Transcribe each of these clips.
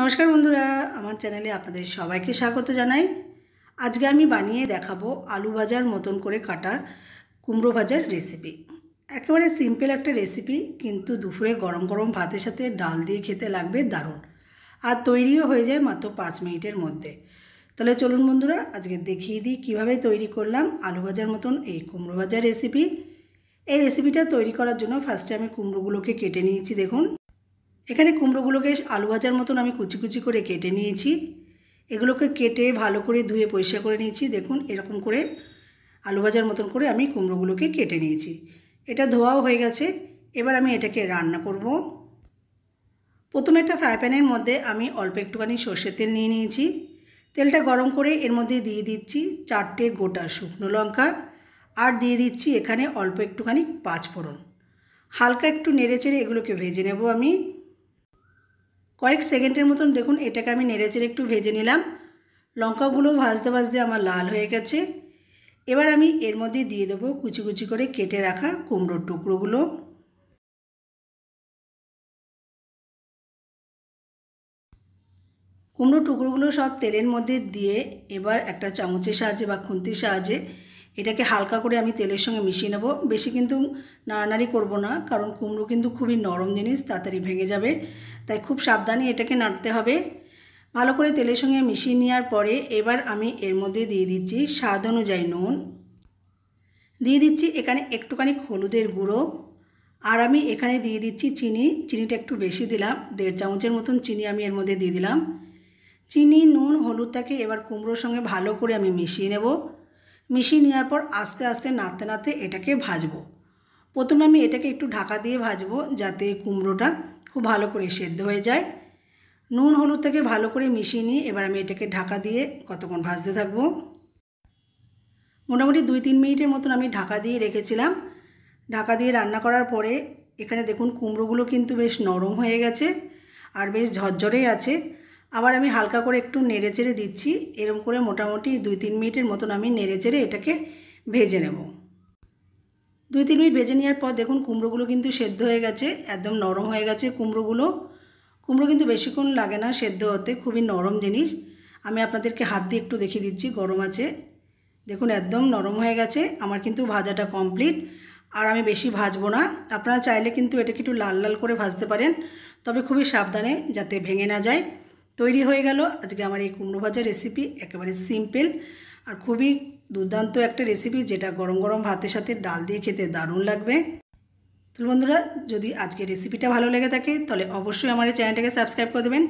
নমস্কার বন্ধুরা আমার চ্যানেলে আপনাদের সবাইকে স্বাগত জানাই আজকে আমি বানিয়ে দেখাবো আলু ভাজার মতন করে কাটা কুমড়ো ভাজার রেসিপি একেবারে সিম্পল একটা রেসিপি কিন্তু দুপুরে গরম গরম ভাতের সাথে ডাল দিয়ে খেতে লাগবে দারুণ আর তৈরিও হয়ে যায় মাত্র পাঁচ মিনিটের মধ্যে তাহলে চলুন বন্ধুরা আজকে দেখিয়ে দিই কীভাবে তৈরি করলাম আলু ভাজার মতন এই কুমড়ো ভাজার রেসিপি এই রেসিপিটা তৈরি করার জন্য ফার্স্টে আমি কুমড়োগুলোকে কেটে নিয়েছি দেখুন এখানে কুমড়োগুলোকে আলু ভাজার মতন আমি কুচি কুচি করে কেটে নিয়েছি এগুলোকে কেটে ভালো করে ধুয়ে পরিষ্কার করে নিয়েছি দেখুন এরকম করে আলু ভাজার মতন করে আমি কুমড়োগুলোকে কেটে নিয়েছি এটা ধোয়াও হয়ে গেছে এবার আমি এটাকে রান্না করব প্রথমে একটা ফ্রাই প্যানের মধ্যে আমি অল্প একটুখানি সর্ষের তেল নিয়ে নিয়েছি তেলটা গরম করে এর মধ্যে দিয়ে দিচ্ছি চারটে গোটা শুকনো লঙ্কা আর দিয়ে দিচ্ছি এখানে অল্প একটুখানি পাঁচফোড়ন হালকা একটু নেড়ে চেড়ে এগুলোকে ভেজে নেব আমি কয়েক সেকেন্ডের মতন দেখুন এটাকে আমি নেড়েচেড়ে একটু ভেজে নিলাম লঙ্কাগুলো ভাজতে ভাজতে আমার লাল হয়ে গেছে এবার আমি এর মধ্যে দিয়ে দেবো কুচি কুচি করে কেটে রাখা কুমড়োর টুকরোগুলো কুমড়ো টুকরোগুলো সব তেলের মধ্যে দিয়ে এবার একটা চামচের সাহায্যে বা খুন্তির সাহায্যে এটাকে হালকা করে আমি তেলের সঙ্গে মিশিয়ে নেব বেশি কিন্তু নাড়ানাড়ি করব না কারণ কুমড়ো কিন্তু খুবই নরম জিনিস তাড়াতাড়ি ভেঙে যাবে তাই খুব সাবধানে এটাকে নাড়তে হবে ভালো করে তেলের সঙ্গে মিশিয়ে নেওয়ার পরে এবার আমি এর মধ্যে দিয়ে দিচ্ছি স্বাদ অনুযায়ী নুন দিয়ে দিচ্ছি এখানে একটুখানি হলুদের গুঁড়ো আর আমি এখানে দিয়ে দিচ্ছি চিনি চিনিটা একটু বেশি দিলাম দেড় চামচের মতন চিনি আমি এর মধ্যে দিয়ে দিলাম চিনি নুন হলুদটাকে এবার কুমড়োর সঙ্গে ভালো করে আমি মিশিয়ে নেব মিশিয়ে নেওয়ার পর আস্তে আস্তে নাড়তে নাড়তে এটাকে ভাজবো প্রথমে আমি এটাকে একটু ঢাকা দিয়ে ভাজবো যাতে কুমড়োটা খুব ভালো করে সেদ্ধ হয়ে যায় নুন হলুদ থেকে ভালো করে মিশিয়ে নিয়ে এবার আমি এটাকে ঢাকা দিয়ে কতক্ষণ ভাজতে থাকবো মোটামুটি দুই তিন মিনিটের মতন আমি ঢাকা দিয়ে রেখেছিলাম ঢাকা দিয়ে রান্না করার পরে এখানে দেখুন কুমড়োগুলো কিন্তু বেশ নরম হয়ে গেছে আর বেশ ঝরঝরেই আছে আবার আমি হালকা করে একটু নেড়ে চেড়ে দিচ্ছি এরম করে মোটামুটি দুই তিন মিনিটের মতন আমি নেড়ে চেড়ে এটাকে ভেজে নেব দুই তিন মিনিট ভেজে নেওয়ার পর দেখুন কুমড়োগুলো কিন্তু সেদ্ধ হয়ে গেছে একদম নরম হয়ে গেছে কুমড়োগুলো কুমড়ো কিন্তু বেশিক্ষণ লাগে না সেদ্ধ হতে খুবই নরম জিনিস আমি আপনাদেরকে হাত দিয়ে একটু দেখিয়ে দিচ্ছি গরম আছে দেখুন একদম নরম হয়ে গেছে আমার কিন্তু ভাজাটা কমপ্লিট আর আমি বেশি ভাজবো না আপনারা চাইলে কিন্তু এটাকে একটু লাল লাল করে ভাজতে পারেন তবে খুবই সাবধানে যাতে ভেঙে না যায় তৈরি হয়ে গেল আজকে আমার এই কুমড়ো ভাজার রেসিপি একেবারে সিম্পল আর খুবই দুর্দান্ত একটা রেসিপি যেটা গরম গরম ভাতের সাথে ডাল দিয়ে খেতে দারুণ লাগবে তো বন্ধুরা যদি আজকে রেসিপিটা ভালো লেগে থাকে তাহলে অবশ্যই আমার এই চ্যানেলটাকে সাবস্ক্রাইব করে দেবেন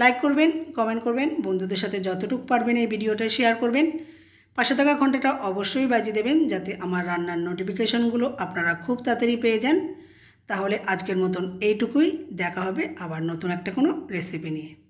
লাইক করবেন কমেন্ট করবেন বন্ধুদের সাথে যতটুকু পারবেন এই ভিডিওটা শেয়ার করবেন পাশে থাকা ঘন্টাটা অবশ্যই বাজিয়ে দেবেন যাতে আমার রান্নার নোটিফিকেশনগুলো আপনারা খুব তাড়াতাড়ি পেয়ে যান তাহলে আজকের মতন এইটুকুই দেখা হবে আবার নতুন একটা কোনো রেসিপি নিয়ে